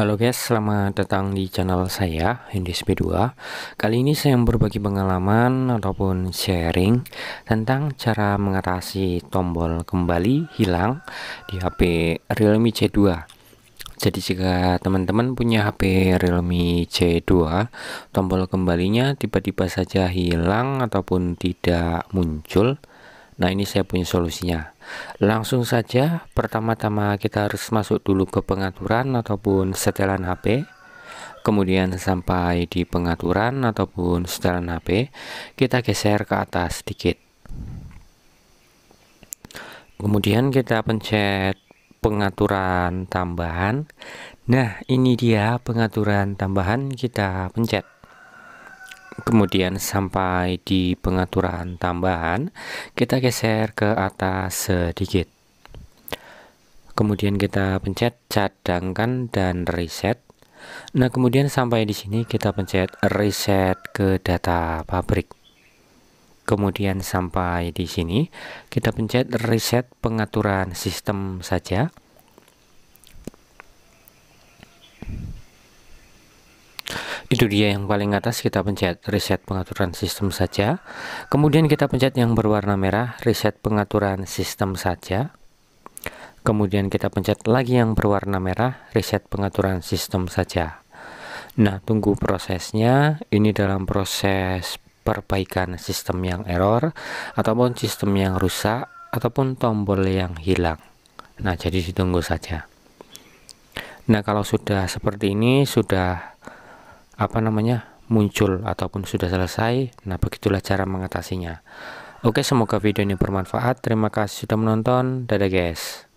Halo guys, selamat datang di channel saya, b 2 Kali ini saya berbagi pengalaman ataupun sharing Tentang cara mengatasi tombol kembali hilang di HP Realme C2 Jadi jika teman-teman punya HP Realme C2 Tombol kembalinya tiba-tiba saja hilang ataupun tidak muncul Nah ini saya punya solusinya Langsung saja pertama-tama kita harus masuk dulu ke pengaturan ataupun setelan HP Kemudian sampai di pengaturan ataupun setelan HP Kita geser ke atas sedikit Kemudian kita pencet pengaturan tambahan Nah ini dia pengaturan tambahan kita pencet kemudian sampai di pengaturan tambahan kita geser ke atas sedikit kemudian kita pencet cadangkan dan reset nah kemudian sampai di sini kita pencet reset ke data pabrik kemudian sampai di sini kita pencet reset pengaturan sistem saja itu dia yang paling atas kita pencet reset pengaturan sistem saja kemudian kita pencet yang berwarna merah reset pengaturan sistem saja kemudian kita pencet lagi yang berwarna merah reset pengaturan sistem saja nah tunggu prosesnya ini dalam proses perbaikan sistem yang error ataupun sistem yang rusak ataupun tombol yang hilang nah jadi ditunggu saja nah kalau sudah seperti ini sudah apa namanya muncul ataupun sudah selesai nah begitulah cara mengatasinya oke semoga video ini bermanfaat terima kasih sudah menonton dadah guys